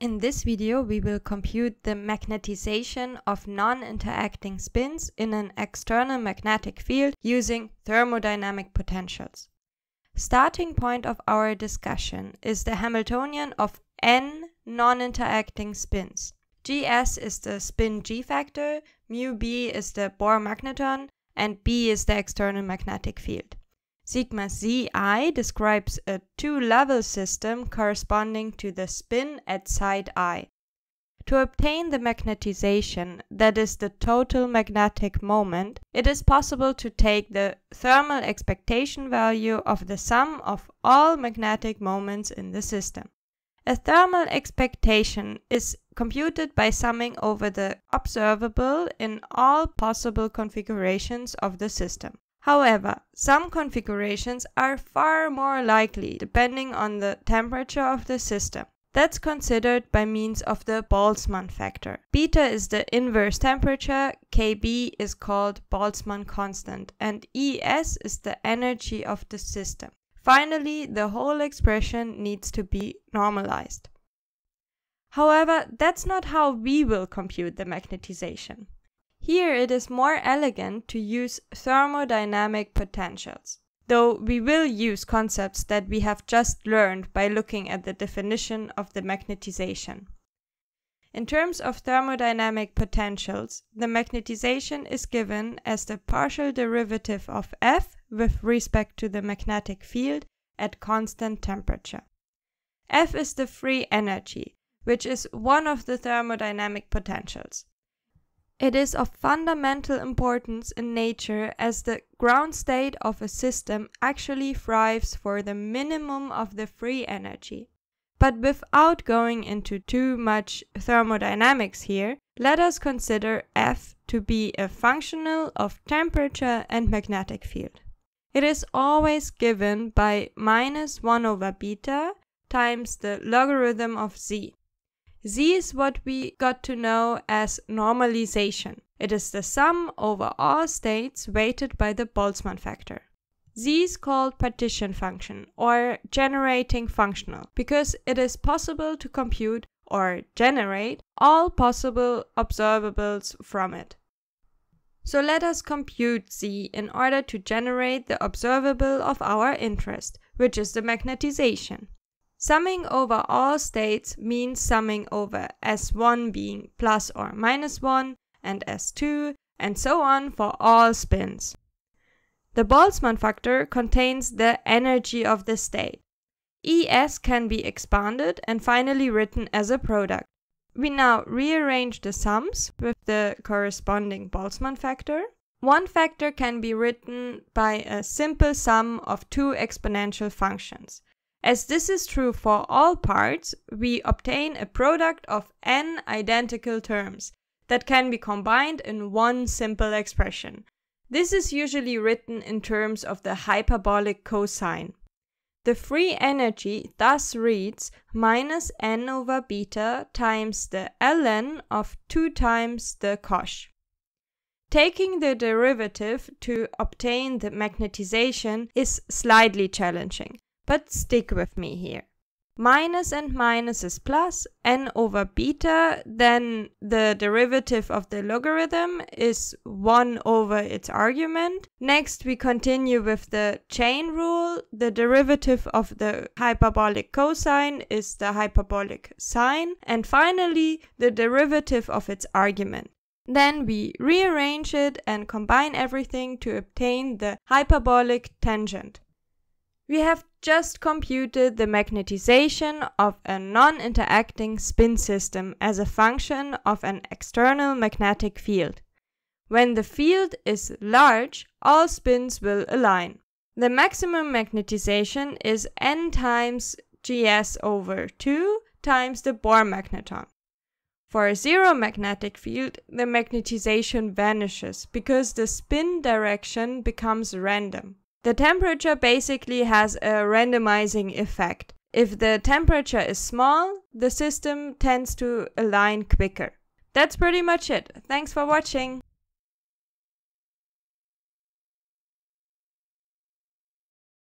In this video we will compute the magnetization of non-interacting spins in an external magnetic field using thermodynamic potentials. Starting point of our discussion is the Hamiltonian of n non-interacting spins. Gs is the spin g factor, b is the Bohr magneton, and B is the external magnetic field. Sigma Zi describes a two-level system corresponding to the spin at side i. To obtain the magnetization, that is the total magnetic moment, it is possible to take the thermal expectation value of the sum of all magnetic moments in the system. A thermal expectation is computed by summing over the observable in all possible configurations of the system. However, some configurations are far more likely depending on the temperature of the system. That's considered by means of the Boltzmann factor. Beta is the inverse temperature, Kb is called Boltzmann constant, and Es is the energy of the system. Finally, the whole expression needs to be normalized. However, that's not how we will compute the magnetization. Here it is more elegant to use thermodynamic potentials, though we will use concepts that we have just learned by looking at the definition of the magnetization. In terms of thermodynamic potentials, the magnetization is given as the partial derivative of F with respect to the magnetic field at constant temperature. F is the free energy, which is one of the thermodynamic potentials. It is of fundamental importance in nature as the ground state of a system actually thrives for the minimum of the free energy. But without going into too much thermodynamics here, let us consider F to be a functional of temperature and magnetic field. It is always given by minus 1 over beta times the logarithm of z, Z is what we got to know as normalization. It is the sum over all states weighted by the Boltzmann factor. Z is called partition function or generating functional because it is possible to compute or generate all possible observables from it. So let us compute Z in order to generate the observable of our interest, which is the magnetization. Summing over all states means summing over S1 being plus or minus 1 and S2 and so on for all spins. The Boltzmann factor contains the energy of the state. ES can be expanded and finally written as a product. We now rearrange the sums with the corresponding Boltzmann factor. One factor can be written by a simple sum of two exponential functions. As this is true for all parts, we obtain a product of n identical terms that can be combined in one simple expression. This is usually written in terms of the hyperbolic cosine. The free energy thus reads minus n over beta times the ln of 2 times the cosh. Taking the derivative to obtain the magnetization is slightly challenging, but stick with me here. Minus and minus is plus, n over beta, then the derivative of the logarithm is 1 over its argument. Next we continue with the chain rule. The derivative of the hyperbolic cosine is the hyperbolic sine. And finally, the derivative of its argument. Then we rearrange it and combine everything to obtain the hyperbolic tangent. We have just computed the magnetization of a non-interacting spin system as a function of an external magnetic field. When the field is large, all spins will align. The maximum magnetization is n times gs over 2 times the Bohr magneton. For a zero magnetic field, the magnetization vanishes because the spin direction becomes random. The temperature basically has a randomizing effect. If the temperature is small, the system tends to align quicker. That's pretty much it. Thanks for watching.